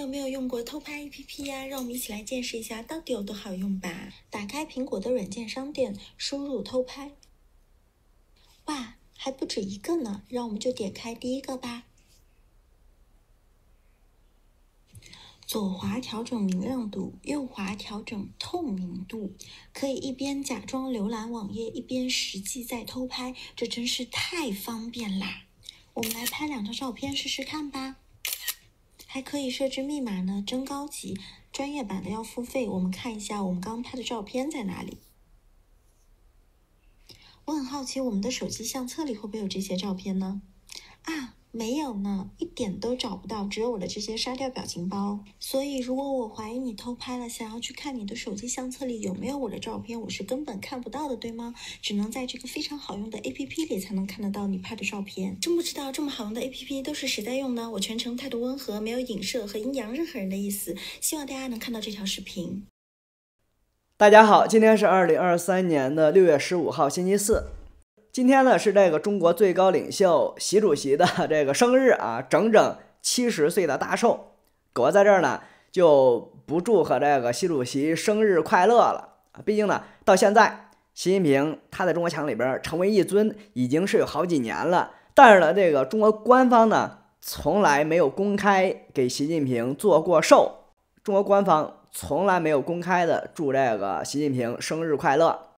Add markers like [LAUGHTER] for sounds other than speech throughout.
有没有用过偷拍 APP 呀？让我们一起来见识一下到底有多好用吧！打开苹果的软件商店，输入“偷拍”。哇，还不止一个呢！让我们就点开第一个吧。左滑调整明亮度，右滑调整透明度，可以一边假装浏览网页，一边实际在偷拍，这真是太方便啦！我们来拍两张照片试试看吧。还可以设置密码呢，真高级！专业版的要付费。我们看一下我们刚拍的照片在哪里？我很好奇，我们的手机相册里会不会有这些照片呢？没有呢，一点都找不到，只有我的这些沙雕表情包。所以，如果我怀疑你偷拍了，想要去看你的手机相册里有没有我的照片，我是根本看不到的，对吗？只能在这个非常好用的 APP 里才能看得到你拍的照片。真不知道这么好用的 APP 都是谁在用呢？我全程态度温和，没有影射和阴阳任何人的意思。希望大家能看到这条视频。大家好，今天是二零二三年的六月十五号，星期四。今天呢是这个中国最高领袖习主席的这个生日啊，整整七十岁的大寿。狗在这儿呢就不祝贺这个习主席生日快乐了。毕竟呢，到现在习近平他在中国墙里边成为一尊已经是有好几年了，但是呢，这个中国官方呢从来没有公开给习近平做过寿，中国官方从来没有公开的祝这个习近平生日快乐。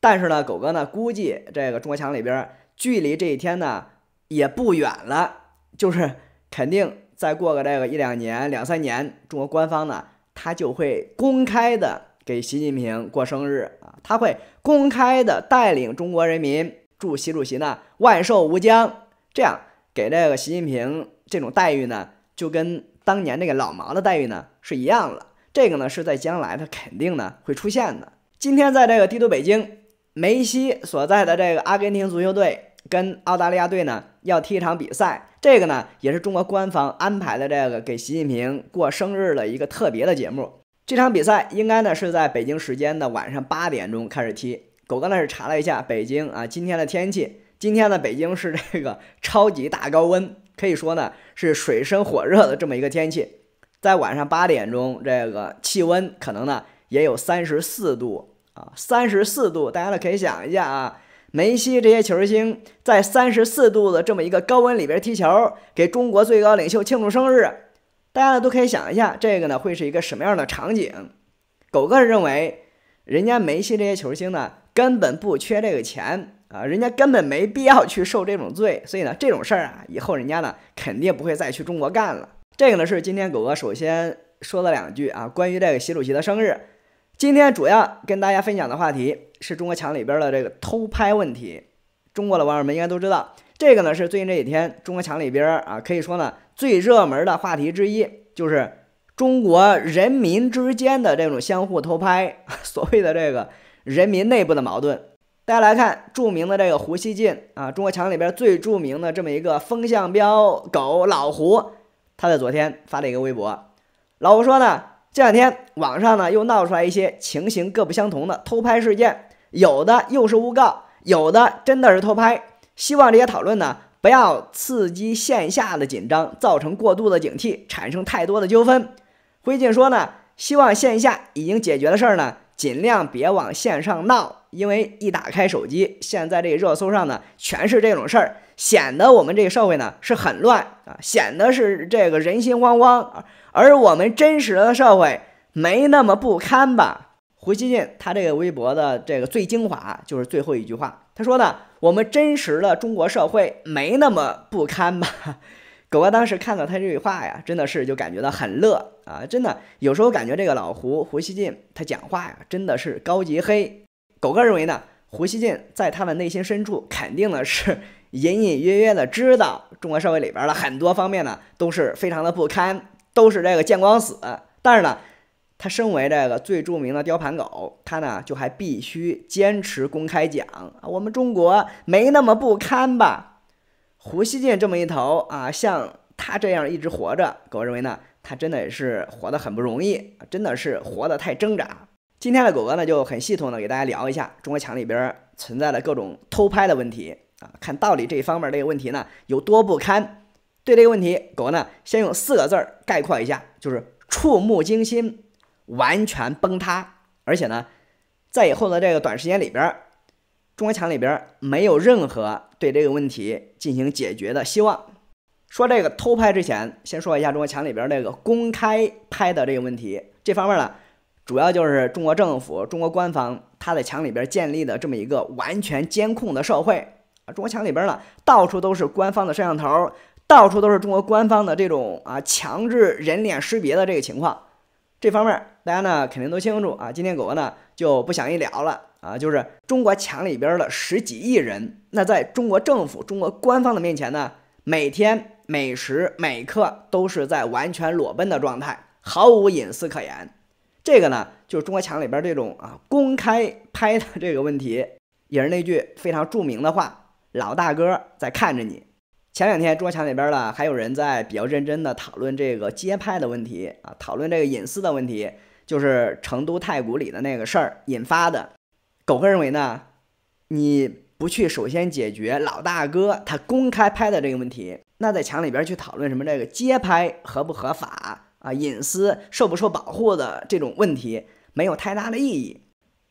但是呢，狗哥呢估计这个中国墙里边距离这一天呢也不远了，就是肯定再过个这个一两年、两三年，中国官方呢他就会公开的给习近平过生日啊，他会公开的带领中国人民祝习主席呢万寿无疆，这样给这个习近平这种待遇呢就跟当年那个老毛的待遇呢是一样了。这个呢是在将来他肯定呢会出现的。今天在这个帝都北京。梅西所在的这个阿根廷足球队跟澳大利亚队呢要踢一场比赛，这个呢也是中国官方安排的这个给习近平过生日的一个特别的节目。这场比赛应该呢是在北京时间的晚上八点钟开始踢。狗哥呢是查了一下北京啊今天的天气，今天的北京是这个超级大高温，可以说呢是水深火热的这么一个天气，在晚上八点钟这个气温可能呢也有三十四度。三十四度，大家呢可以想一下啊，梅西这些球星在三十四度的这么一个高温里边踢球，给中国最高领袖庆祝生日，大家呢都可以想一下，这个呢会是一个什么样的场景？狗哥认为，人家梅西这些球星呢，根本不缺这个钱啊，人家根本没必要去受这种罪，所以呢，这种事儿啊，以后人家呢肯定不会再去中国干了。这个呢是今天狗哥首先说的两句啊，关于这个习主席的生日。今天主要跟大家分享的话题是中国墙里边的这个偷拍问题。中国的网友们应该都知道，这个呢是最近这几天中国墙里边啊，可以说呢最热门的话题之一，就是中国人民之间的这种相互偷拍，[LAUGHS] 所谓的这个人民内部的矛盾。大家来看，著名的这个胡锡进啊，中国墙里边最著名的这么一个风向标狗老胡，他在昨天发了一个微博，老胡说呢。这两天网上呢又闹出来一些情形各不相同的偷拍事件，有的又是诬告，有的真的是偷拍。希望这些讨论呢不要刺激线下的紧张，造成过度的警惕，产生太多的纠纷。灰烬说呢，希望线下已经解决的事儿呢，尽量别往线上闹，因为一打开手机，现在这热搜上呢全是这种事儿。显得我们这个社会呢是很乱啊，显得是这个人心慌慌，而我们真实的社会没那么不堪吧？胡锡进他这个微博的这个最精华就是最后一句话，他说呢：“我们真实的中国社会没那么不堪吧？” [LAUGHS] 狗哥当时看到他这句话呀，真的是就感觉到很乐啊，真的有时候感觉这个老胡胡锡进他讲话呀真的是高级黑。狗哥认为呢，胡锡进在他的内心深处肯定的是。隐隐约约的知道中国社会里边的很多方面呢，都是非常的不堪，都是这个见光死。但是呢，他身为这个最著名的雕盘狗，他呢就还必须坚持公开讲啊，我们中国没那么不堪吧？胡锡进这么一头啊，像他这样一直活着，狗认为呢，他真的也是活得很不容易，真的是活得太挣扎。今天的狗哥呢就很系统的给大家聊一下中国墙里边存在的各种偷拍的问题。啊，看道理这方面儿这个问题呢有多不堪，对这个问题，狗呢先用四个字儿概括一下，就是触目惊心，完全崩塌，而且呢，在以后的这个短时间里边，中国墙里边没有任何对这个问题进行解决的希望。说这个偷拍之前，先说一下中国墙里边这个公开拍的这个问题，这方面呢，主要就是中国政府、中国官方他在墙里边建立的这么一个完全监控的社会。中国墙里边呢，到处都是官方的摄像头，到处都是中国官方的这种啊强制人脸识别的这个情况。这方面大家呢肯定都清楚啊。今天狗哥呢就不想一聊了啊，就是中国墙里边的十几亿人，那在中国政府、中国官方的面前呢，每天每时每刻都是在完全裸奔的状态，毫无隐私可言。这个呢，就是中国墙里边这种啊公开拍的这个问题，也是那句非常著名的话。老大哥在看着你。前两天，桌墙里边了，还有人在比较认真的讨论这个街拍的问题啊，讨论这个隐私的问题，就是成都太古里的那个事儿引发的。狗哥认为呢，你不去首先解决老大哥他公开拍的这个问题，那在墙里边去讨论什么这个街拍合不合法啊，隐私受不受保护的这种问题，没有太大的意义，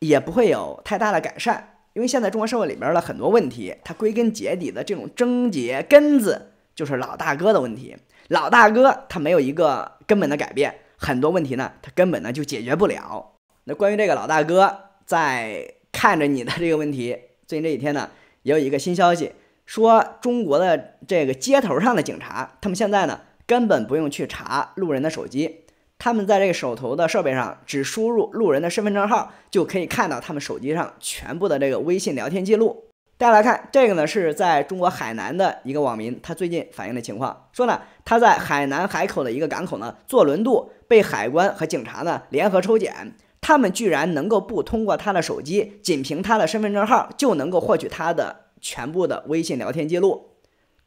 也不会有太大的改善。因为现在中国社会里边的很多问题，它归根结底的这种症结根子就是老大哥的问题。老大哥他没有一个根本的改变，很多问题呢，他根本呢就解决不了。那关于这个老大哥在看着你的这个问题，最近这几天呢也有一个新消息，说中国的这个街头上的警察，他们现在呢根本不用去查路人的手机。他们在这个手头的设备上，只输入路人的身份证号，就可以看到他们手机上全部的这个微信聊天记录。大家来看，这个呢是在中国海南的一个网民，他最近反映的情况，说呢他在海南海口的一个港口呢坐轮渡，被海关和警察呢联合抽检，他们居然能够不通过他的手机，仅凭他的身份证号就能够获取他的全部的微信聊天记录。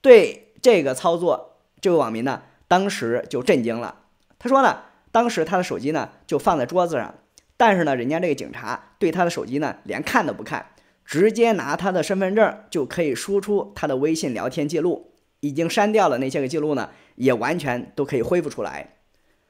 对这个操作，这位网民呢当时就震惊了，他说呢。当时他的手机呢就放在桌子上，但是呢，人家这个警察对他的手机呢连看都不看，直接拿他的身份证就可以输出他的微信聊天记录，已经删掉了那些个记录呢，也完全都可以恢复出来。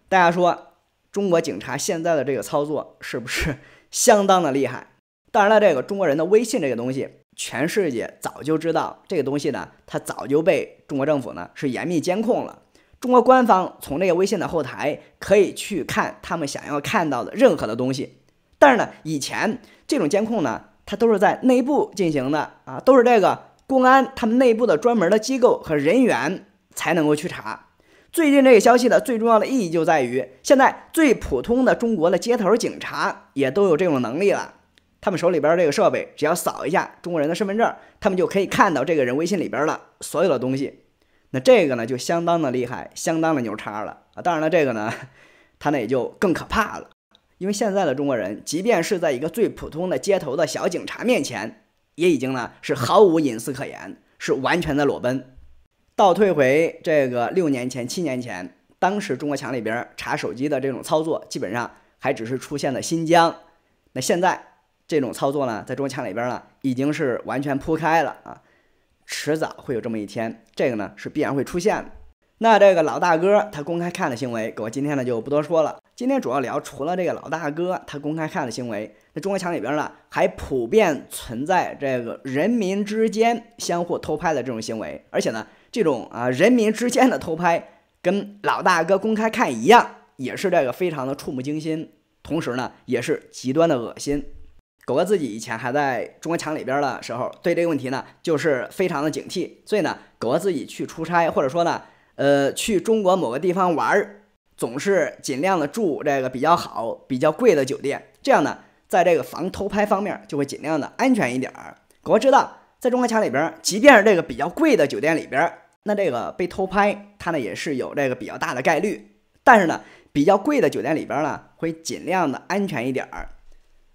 大家说，中国警察现在的这个操作是不是相当的厉害？当然了，这个中国人的微信这个东西，全世界早就知道这个东西呢，它早就被中国政府呢是严密监控了。中国官方从这个微信的后台可以去看他们想要看到的任何的东西，但是呢，以前这种监控呢，它都是在内部进行的啊，都是这个公安他们内部的专门的机构和人员才能够去查。最近这个消息的最重要的意义就在于，现在最普通的中国的街头警察也都有这种能力了，他们手里边这个设备只要扫一下中国人的身份证，他们就可以看到这个人微信里边了所有的东西。那这个呢，就相当的厉害，相当的牛叉了啊！当然了，这个呢，它呢也就更可怕了，因为现在的中国人，即便是在一个最普通的街头的小警察面前，也已经呢是毫无隐私可言，是完全的裸奔。倒退回这个六年前、七年前，当时中国墙里边查手机的这种操作，基本上还只是出现了新疆。那现在这种操作呢，在中国墙里边呢，已经是完全铺开了啊。迟早会有这么一天，这个呢是必然会出现的。那这个老大哥他公开看的行为，我今天呢就不多说了。今天主要聊除了这个老大哥他公开看的行为，那中国墙里边呢还普遍存在这个人民之间相互偷拍的这种行为，而且呢这种啊人民之间的偷拍跟老大哥公开看一样，也是这个非常的触目惊心，同时呢也是极端的恶心。狗狗自己以前还在中国墙里边的时候，对这个问题呢，就是非常的警惕。所以呢，狗狗自己去出差，或者说呢，呃，去中国某个地方玩，总是尽量的住这个比较好、比较贵的酒店。这样呢，在这个防偷拍方面就会尽量的安全一点儿。狗哥知道，在中国墙里边，即便是这个比较贵的酒店里边，那这个被偷拍它呢也是有这个比较大的概率。但是呢，比较贵的酒店里边呢，会尽量的安全一点儿。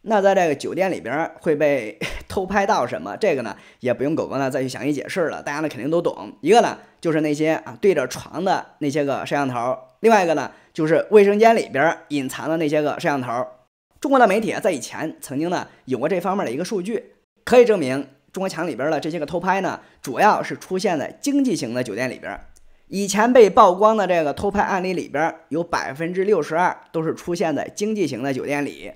那在这个酒店里边会被 [LAUGHS] 偷拍到什么？这个呢也不用狗狗呢再去详细解释了，大家呢肯定都懂。一个呢就是那些啊对着床的那些个摄像头，另外一个呢就是卫生间里边隐藏的那些个摄像头。中国的媒体在以前曾经呢有过这方面的一个数据，可以证明中国墙里边的这些个偷拍呢，主要是出现在经济型的酒店里边。以前被曝光的这个偷拍案例里边，有百分之六十二都是出现在经济型的酒店里。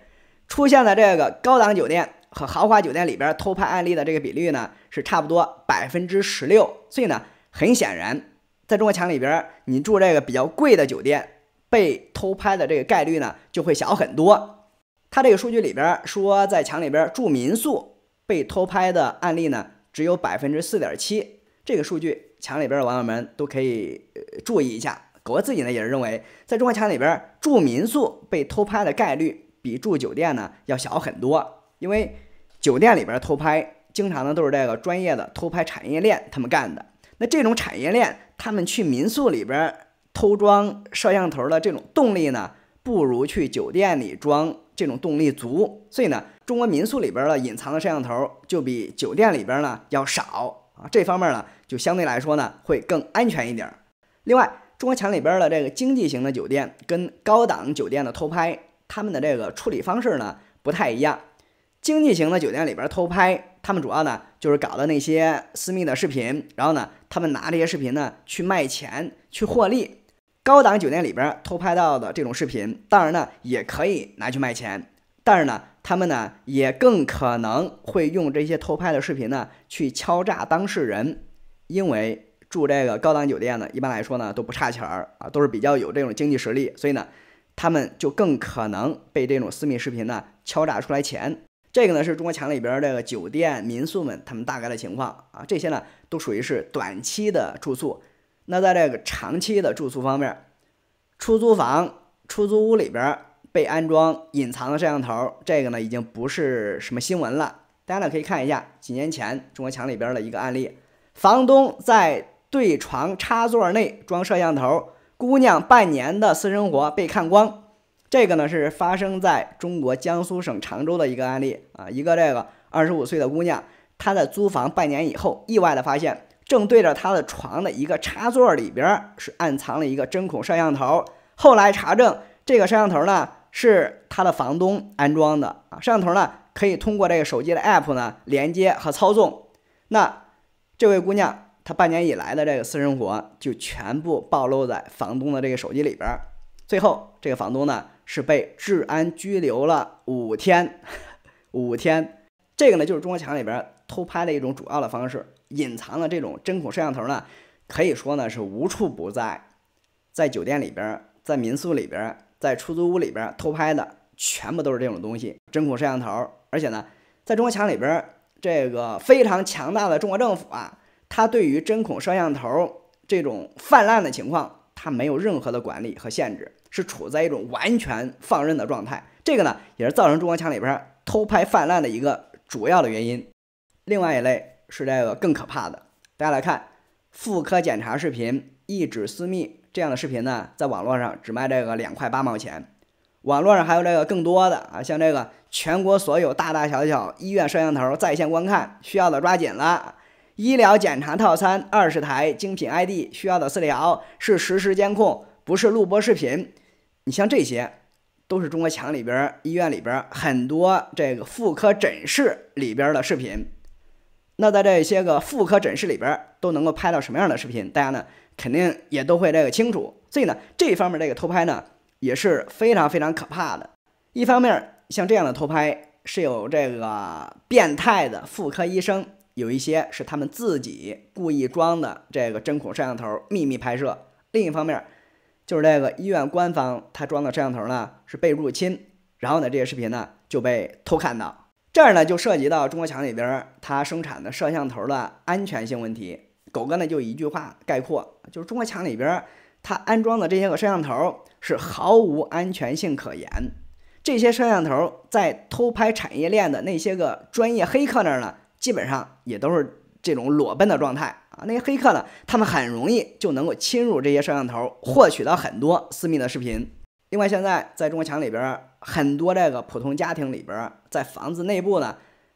出现在这个高档酒店和豪华酒店里边偷拍案例的这个比率呢，是差不多百分之十六。所以呢，很显然，在中国墙里边，你住这个比较贵的酒店，被偷拍的这个概率呢，就会小很多。他这个数据里边说，在墙里边住民宿被偷拍的案例呢，只有百分之四点七。这个数据，墙里边的网友们都可以注意一下。我自己呢，也是认为，在中国墙里边住民宿被偷拍的概率。比住酒店呢要小很多，因为酒店里边偷拍经常呢都是这个专业的偷拍产业链他们干的。那这种产业链他们去民宿里边偷装摄像头的这种动力呢，不如去酒店里装这种动力足。所以呢，中国民宿里边的隐藏的摄像头就比酒店里边呢要少啊，这方面呢就相对来说呢会更安全一点。另外，中国墙里边的这个经济型的酒店跟高档酒店的偷拍。他们的这个处理方式呢不太一样，经济型的酒店里边偷拍，他们主要呢就是搞的那些私密的视频，然后呢，他们拿这些视频呢去卖钱去获利。高档酒店里边偷拍到的这种视频，当然呢也可以拿去卖钱，但是呢，他们呢也更可能会用这些偷拍的视频呢去敲诈当事人，因为住这个高档酒店呢，一般来说呢都不差钱儿啊，都是比较有这种经济实力，所以呢。他们就更可能被这种私密视频呢敲诈出来钱。这个呢是中国墙里边这个酒店、民宿们他们大概的情况啊，这些呢都属于是短期的住宿。那在这个长期的住宿方面，出租房、出租屋里边被安装隐藏的摄像头，这个呢已经不是什么新闻了。大家呢可以看一下几年前中国墙里边的一个案例：房东在对床插座内装摄像头。姑娘半年的私生活被看光，这个呢是发生在中国江苏省常州的一个案例啊，一个这个二十五岁的姑娘，她在租房半年以后，意外的发现正对着她的床的一个插座里边是暗藏了一个针孔摄像头，后来查证这个摄像头呢是她的房东安装的啊，摄像头呢可以通过这个手机的 APP 呢连接和操纵。那这位姑娘。他半年以来的这个私生活就全部暴露在房东的这个手机里边，最后这个房东呢是被治安拘留了五天，[LAUGHS] 五天。这个呢就是中国墙里边偷拍的一种主要的方式，隐藏的这种针孔摄像头呢，可以说呢是无处不在，在酒店里边，在民宿里边，在出租屋里边偷拍的全部都是这种东西，针孔摄像头。而且呢，在中国墙里边，这个非常强大的中国政府啊。它对于针孔摄像头这种泛滥的情况，它没有任何的管理和限制，是处在一种完全放任的状态。这个呢，也是造成中国墙里边偷拍泛滥的一个主要的原因。另外一类是这个更可怕的，大家来看，妇科检查视频一指私密这样的视频呢，在网络上只卖这个两块八毛钱。网络上还有这个更多的啊，像这个全国所有大大小小医院摄像头在线观看，需要的抓紧了。医疗检查套餐二十台精品 ID 需要的私聊是实时监控，不是录播视频。你像这些，都是中国强里边医院里边很多这个妇科诊室里边的视频。那在这些个妇科诊室里边都能够拍到什么样的视频，大家呢肯定也都会这个清楚。所以呢，这方面这个偷拍呢也是非常非常可怕的。一方面，像这样的偷拍是有这个变态的妇科医生。有一些是他们自己故意装的这个针孔摄像头秘密拍摄，另一方面就是这个医院官方他装的摄像头呢是被入侵，然后呢这些视频呢就被偷看到。这儿呢就涉及到中国墙里边它生产的摄像头的安全性问题。狗哥呢就一句话概括，就是中国墙里边它安装的这些个摄像头是毫无安全性可言，这些摄像头在偷拍产业链的那些个专业黑客那儿呢。基本上也都是这种裸奔的状态啊！那些黑客呢，他们很容易就能够侵入这些摄像头，获取到很多私密的视频。另外，现在在中国墙里边，很多这个普通家庭里边，在房子内部呢，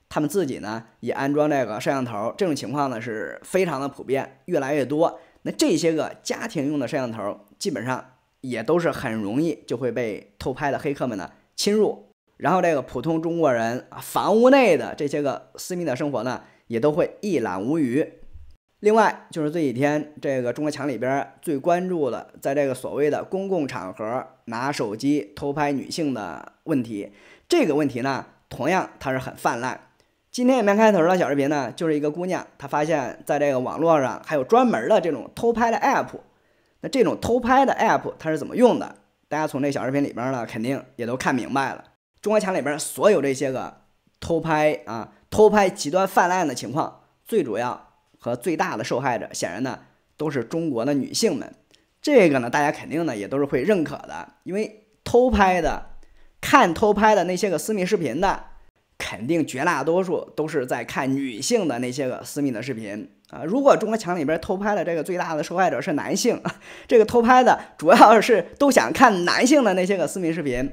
他们自己呢也安装这个摄像头，这种情况呢是非常的普遍，越来越多。那这些个家庭用的摄像头，基本上也都是很容易就会被偷拍的黑客们呢侵入。然后这个普通中国人啊，房屋内的这些个私密的生活呢，也都会一览无余。另外就是这几天这个中国墙里边最关注的，在这个所谓的公共场合拿手机偷拍女性的问题，这个问题呢，同样它是很泛滥。今天影片开头的小视频呢，就是一个姑娘，她发现在这个网络上还有专门的这种偷拍的 app。那这种偷拍的 app 它是怎么用的？大家从这小视频里边呢，肯定也都看明白了。中国墙里边所有这些个偷拍啊、偷拍极端泛滥的情况，最主要和最大的受害者，显然呢都是中国的女性们。这个呢，大家肯定呢也都是会认可的，因为偷拍的、看偷拍的那些个私密视频的，肯定绝大多数都是在看女性的那些个私密的视频啊。如果中国墙里边偷拍的这个最大的受害者是男性，[LAUGHS] 这个偷拍的主要是都想看男性的那些个私密视频。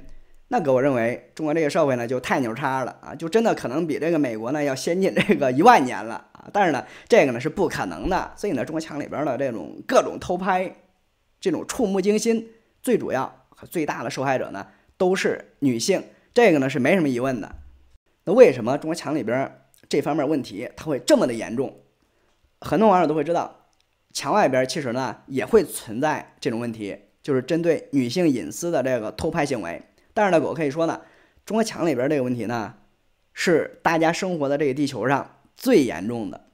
那个，我认为中国这个社会呢，就太牛叉了啊！就真的可能比这个美国呢要先进这个一万年了啊！但是呢，这个呢是不可能的。所以呢，中国墙里边的这种各种偷拍，这种触目惊心，最主要和最大的受害者呢，都是女性。这个呢是没什么疑问的。那为什么中国墙里边这方面问题它会这么的严重？很多网友都会知道，墙外边其实呢也会存在这种问题，就是针对女性隐私的这个偷拍行为。但是呢，我可以说呢，中国墙里边这个问题呢，是大家生活的这个地球上最严重的、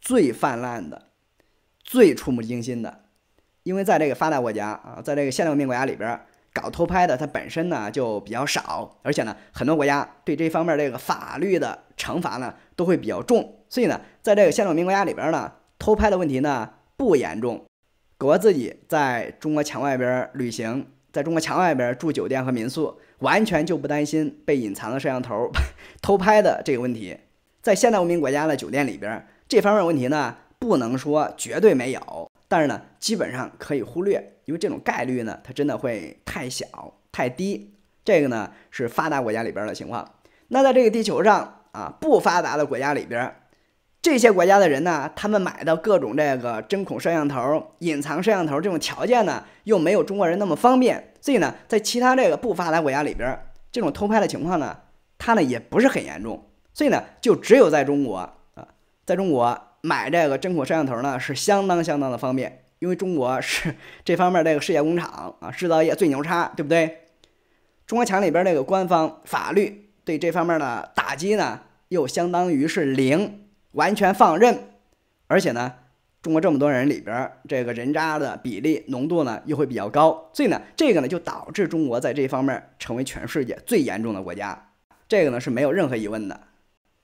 最泛滥的、最触目惊心的。因为在这个发达国家啊，在这个现代文明国家里边，搞偷拍的它本身呢就比较少，而且呢，很多国家对这方面这个法律的惩罚呢都会比较重。所以呢，在这个现代文明国家里边呢，偷拍的问题呢不严重。狗自己在中国墙外边旅行。在中国墙外边住酒店和民宿，完全就不担心被隐藏的摄像头 [LAUGHS] 偷拍的这个问题。在现代文明国家的酒店里边，这方面问题呢，不能说绝对没有，但是呢，基本上可以忽略，因为这种概率呢，它真的会太小、太低。这个呢，是发达国家里边的情况。那在这个地球上啊，不发达的国家里边。这些国家的人呢，他们买到各种这个针孔摄像头、隐藏摄像头这种条件呢，又没有中国人那么方便，所以呢，在其他这个不发达国家里边，这种偷拍的情况呢，它呢也不是很严重，所以呢，就只有在中国啊，在中国买这个针孔摄像头呢是相当相当的方便，因为中国是这方面这个世界工厂啊，制造业最牛叉，对不对？中国墙里边这个官方法律对这方面的打击呢，又相当于是零。完全放任，而且呢，中国这么多人里边，这个人渣的比例浓度呢又会比较高，所以呢，这个呢就导致中国在这方面成为全世界最严重的国家，这个呢是没有任何疑问的。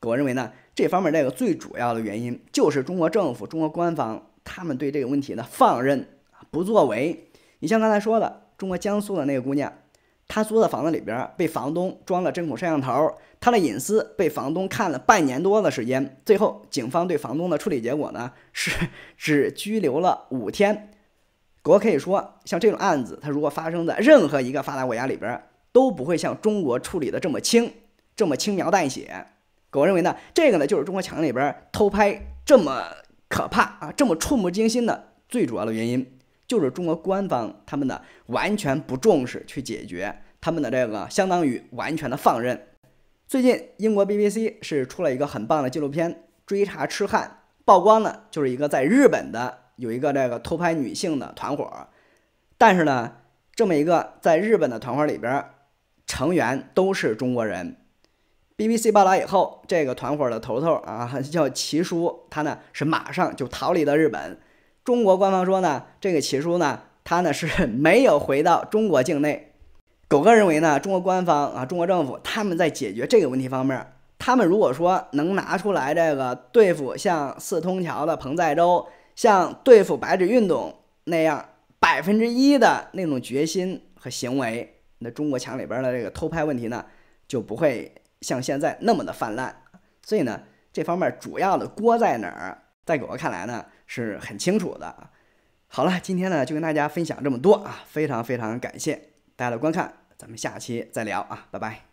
我认为呢，这方面这个最主要的原因就是中国政府、中国官方他们对这个问题的放任不作为。你像刚才说的，中国江苏的那个姑娘。他租的房子里边被房东装了针孔摄像头，他的隐私被房东看了半年多的时间。最后，警方对房东的处理结果呢是只拘留了五天。狗可以说，像这种案子，它如果发生在任何一个发达国家里边，都不会像中国处理的这么轻，这么轻描淡写。狗认为呢，这个呢就是中国墙里边偷拍这么可怕啊，这么触目惊心的最主要的原因。就是中国官方他们的完全不重视去解决他们的这个相当于完全的放任。最近英国 BBC 是出了一个很棒的纪录片《追查痴汉》，曝光呢就是一个在日本的有一个这个偷拍女性的团伙但是呢这么一个在日本的团伙里边成员都是中国人。BBC 报道以后，这个团伙的头头啊叫齐叔，他呢是马上就逃离了日本。中国官方说呢，这个起诉呢，他呢是 [LAUGHS] 没有回到中国境内。狗哥认为呢，中国官方啊，中国政府他们在解决这个问题方面，他们如果说能拿出来这个对付像四通桥的彭在洲，像对付白纸运动那样百分之一的那种决心和行为，那中国墙里边的这个偷拍问题呢，就不会像现在那么的泛滥。所以呢，这方面主要的锅在哪儿？在狗哥看来呢？是很清楚的啊。好了，今天呢就跟大家分享这么多啊，非常非常感谢大家的观看，咱们下期再聊啊，拜拜。